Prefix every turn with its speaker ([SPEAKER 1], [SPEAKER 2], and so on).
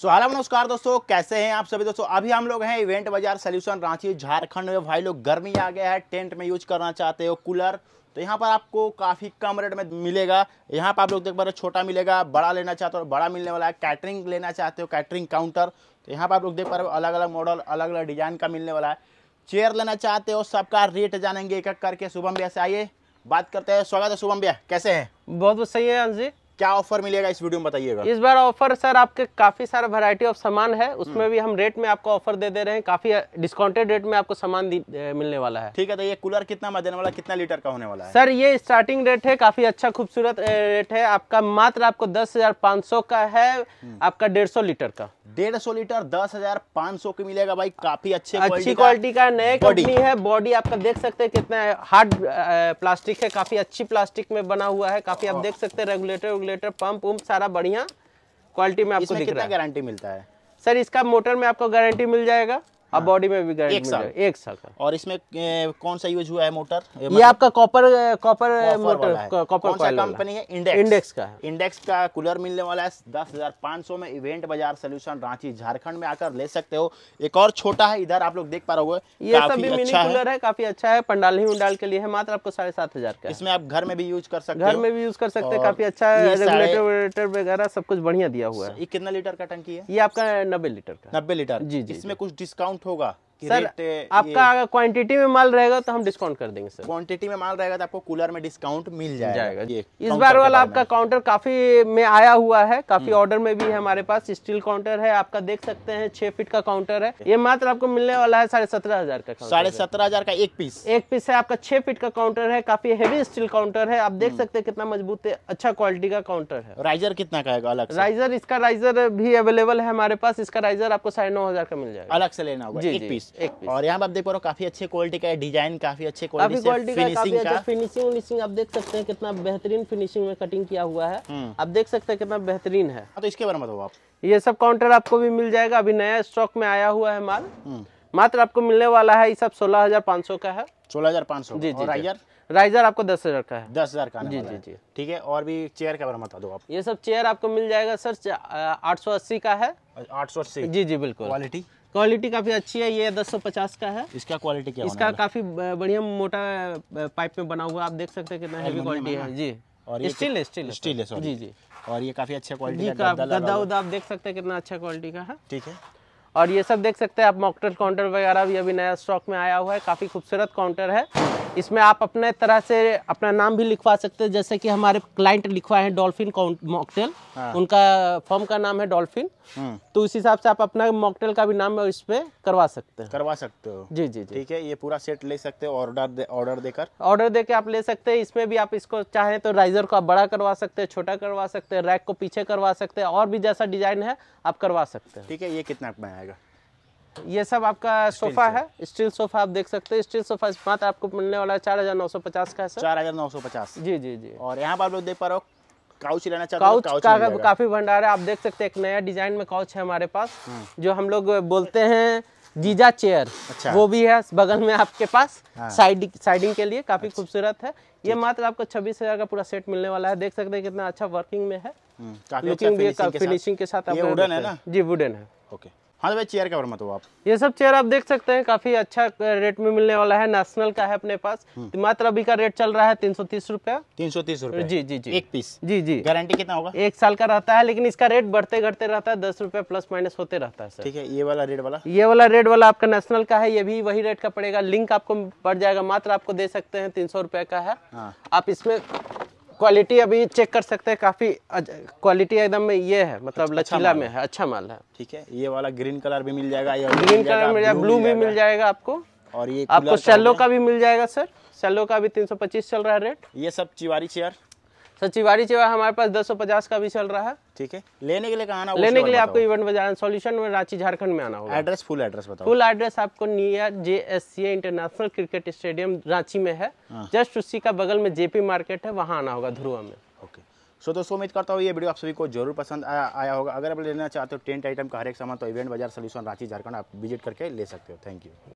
[SPEAKER 1] सो हालाम नमस्कार दोस्तों कैसे हैं आप सभी दोस्तों अभी हम लोग हैं इवेंट बाजार सोल्यूशन रांची झारखंड में भाई लोग गर्मी आ गया है टेंट में यूज करना चाहते हो कूलर तो यहाँ पर आपको काफ़ी कम रेट में मिलेगा यहाँ पर आप लोग देख पा रहे हो छोटा मिलेगा बड़ा लेना चाहते हो बड़ा मिलने वाला है कैटरिंग लेना चाहते हो कैटरिंग काउंटर तो यहाँ पर आप लोग देख पा रहे हो अलग अलग मॉडल अलग अलग डिज़ाइन का मिलने वाला है चेयर लेना चाहते हो सबका रेट जानेंगे एक एक करके शुभम भैया से आइए बात करते हैं स्वागत है शुभम भैया कैसे हैं बहुत बहुत सही है अंजी क्या ऑफर मिलेगा इस वीडियो में बताइएगा इस बार ऑफर सर आपके काफी सारा वैरायटी ऑफ सामान है उसमें हम्म। भी हम रेट में आपको ऑफर दे दे रहे हैं काफी डिस्काउंटेड रेट में आपको सामान मिलने वाला है ठीक है तो ये कूलर कितना में देने वाला कितना लीटर का होने वाला है सर ये स्टार्टिंग रेट है काफी अच्छा खूबसूरत रेट है आपका मात्र आपको दस का है हम्म। आपका डेढ़ लीटर का डेढ़ लीटर दस हजार पाँच सौ की मिलेगा भाई काफी अच्छे अच्छी क्वालिटी का नए कंपनी है बॉडी आपका देख सकते हैं कितना हार्ड प्लास्टिक है काफी अच्छी प्लास्टिक में बना हुआ है काफी आप हाँ। देख सकते हैं रेगुलेटर रेगुलेटर पंप उम्प सारा बढ़िया क्वालिटी में आपको दिख रहा है गारंटी मिलता है सर इसका मोटर में आपको गारंटी मिल जाएगा हाँ। अब बॉडी में भी गारंटी एक साल एक साल का और इसमें कौन सा यूज हुआ है मोटर ये मतलब आपका copper copper motor copper company है इंडेक्स इंडेक्स का इंडेक्स का कूलर मिलने वाला है दस हजार पाँच सौ में इवेंट बाजार सोल्यूशन रांची झारखंड में आकर ले सकते हो एक और छोटा है इधर आप लोग देख पा रहे हो ये सब भी मिनी कूलर अच्छा है काफी अच्छा है पंडाल ही उंडाल के लिए है मात्र आपको साढ़े सात हजार का इसमें आप घर में भी यूज कर सकते घर में भी यूज कर सकते हैं काफी अच्छा है रेगुलेटर वगैरह सब कुछ बढ़िया दिया हुआ है ये कितना लीटर का टंकी है ये आपका नब्बे लीटर का नब्बे लीटर जी जी इसमें कुछ डिस्काउंट 토가 सर आपका अगर क्वांटिटी में माल रहेगा तो हम डिस्काउंट कर देंगे सर क्वांटिटी में माल रहेगा तो आपको कूलर में डिस्काउंट मिल जाएगा, जाएगा। ये इस बार वाला आपका काउंटर काफी में आया हुआ है काफी ऑर्डर हम्म। में भी है हमारे पास स्टील काउंटर है आपका देख सकते हैं छह फीट का काउंटर है ये मात्र आपको मिलने वाला है साढ़े सत्रह हजार का साढ़े सत्रह हजार का एक पीस एक पीस है आपका छह फीट का काउंटर है काफी हेवी स्टील काउंटर है आप देख हम्म। सकते हैं कितना मजबूत है अच्छा क्वालिटी का काउंटर है राइजर कितना का अलग राइजर इसका राइजर भी अवेलेबल है हमारे पास इसका राइजर आपको साढ़े नौ हजार का मिल जाएगा अलग से लेना होगा एक पीस और यहाँ आप देख पा रहे हो काफी अच्छे क्वालिटी का डिजाइन काफी अच्छे क्वालिटी फिनिशिंग का फिनिशिंग उनिशिंग आप देख सकते हैं कितना बेहतरीन फिनिशिंग में कटिंग किया हुआ है हम्म। आप देख सकते हैं कितना बेहतरीन है हाँ, तो इसके बारे में बताओ आप ये सब काउंटर आपको भी मिल जाएगा अभी नया स्टॉक में आया हुआ है माल हम्म। मात्र आपको मिलने वाला है ये सब सोलह हजार पाँच सौ का है सोलह हजार पाँच सौ जी जी राइजर राइजर आपको दस हजार का है दस हजार का जी जी जी ठीक है और भी चेयर का बारे बता दो आप ये सब चेयर आपको मिल जाएगा सर आठ सौ अस्सी का है आठ सौ अस्सी जी जी बिल्कुल क्वालिटी क्वालिटी काफ़ी अच्छी है ये पचास का है इसका क्वालिटी क्या इसका काफ़ी बढ़िया मोटा पाइप में बना हुआ आप देख सकते हैं कितना हैवी क्वालिटी है जी और स्टील स्टील स्टील है जी जी और ये काफ़ी अच्छा क्वालिटी का गद्दा उद्दा आप देख सकते हैं कितना अच्छा क्वालिटी का है ठीक है और ये सब देख सकते हैं आप मॉकटेल काउंटर वगैरह भी अभी नया स्टॉक में आया हुआ है काफ़ी खूबसूरत काउंटर है इसमें आप अपने तरह से अपना नाम भी लिखवा सकते हैं जैसे कि हमारे क्लाइंट लिखवाए हैं डॉल्फिन मॉकटेल हाँ। उनका फॉर्म का नाम है डॉल्फिन हम्म। तो उस हिसाब से आप अपना मॉकटेल का भी नाम इस पे करवा सकते हैं करवा सकते हो जी जी ठीक है ये पूरा सेट ले सकते हो ऑर्डर ऑर्डर देकर ऑर्डर देकर आप ले सकते हैं इसमें भी आप इसको चाहें तो राइजर को आप बड़ा करवा सकते हैं छोटा करवा सकते हैं रैक को पीछे करवा सकते हैं और भी जैसा डिजाइन है आप करवा सकते हैं ठीक है ये कितना आएगा ये सब आपका सोफा है स्टील सोफा आप देख सकते हैं स्टील सोफा मात्र आपको मिलने वाला है चार हजार नौ सौ पचास का चार हजार नौ सौ पचास जी जी जी और यहाँ पर आप लोग देख पा रहे हो काउच लेना चाहते काउच, काउच तो का, काफी भंडार है आप देख सकते हैं एक नया डिजाइन में काउच है हमारे पास हम्म। जो हम लोग बोलते हैं जीजा चेयर अच्छा। वो भी है बगल में आपके पास हाँ। साइडिंग साइडिंग के लिए काफी अच्छा। खूबसूरत है ये मात्र आपको छब्बीस हजार का पूरा सेट मिलने वाला है देख सकते हैं कितना अच्छा वर्किंग में है लुकिंग हम्म, अच्छा भी फिनिशिंग के साथ, है जी वुडन है ओके हाँ तो भाई चेयर कवर मत हो आप ये सब चेयर आप देख सकते हैं काफी अच्छा रेट में मिलने वाला है नेशनल का है अपने पास हम्म। तो मात्र अभी का रेट चल रहा है तीन सौ तीस रूपया तीन सौ तीस रूपए जी जी जी एक पीस जी जी गारंटी कितना होगा एक साल का रहता है लेकिन इसका रेट बढ़ते घटते रहता है दस रूपया प्लस माइनस होते रहता है सर ठीक है ये वाला रेट वाला ये वाला रेट वाला आपका नेशनल का है ये भी वही रेट का पड़ेगा लिंक आपको पड़ जाएगा मात्र आपको दे सकते हैं तीन सौ का है हाँ। आप इसमें क्वालिटी अभी चेक कर सकते हैं काफ़ी क्वालिटी एकदम ये है मतलब अच्छा लचीला में है अच्छा माल है ठीक है ये वाला ग्रीन कलर भी मिल जाएगा ग्रीन कलर मिल जाएगा ब्लू भी मिल जाएगा आपको और ये आपको सेलो का भी मिल जाएगा सर सेलो का भी 325 चल रहा है रेट ये सब चिवारी चेयर सर चिवारी चेयर हमारे पास दस का भी चल रहा है ठीक है लेने के लिए कहा लेने के लिए आपको इवेंट बाजार सॉल्यूशन में रांची झारखंड में आना होगा एड्रेस फुल एड्रेस बताओ फुल एड्रेस आपको near J international cricket stadium Ranchi में है जस्ट हाँ। उसी का बगल में जेपी मार्केट है वहाँ आना होगा ध्रुवा में ओके सो दोस्तों उम्मीद करता हूँ ये वीडियो आप सभी को जरूर पसंद आया, आया होगा अगर आप लेना चाहते हो टेंट आइटम का हर एक सामान तो इवेंट बाजार सोल्यूशन रांची झारखंड आप विजिट करके ले सकते हो थैंक यू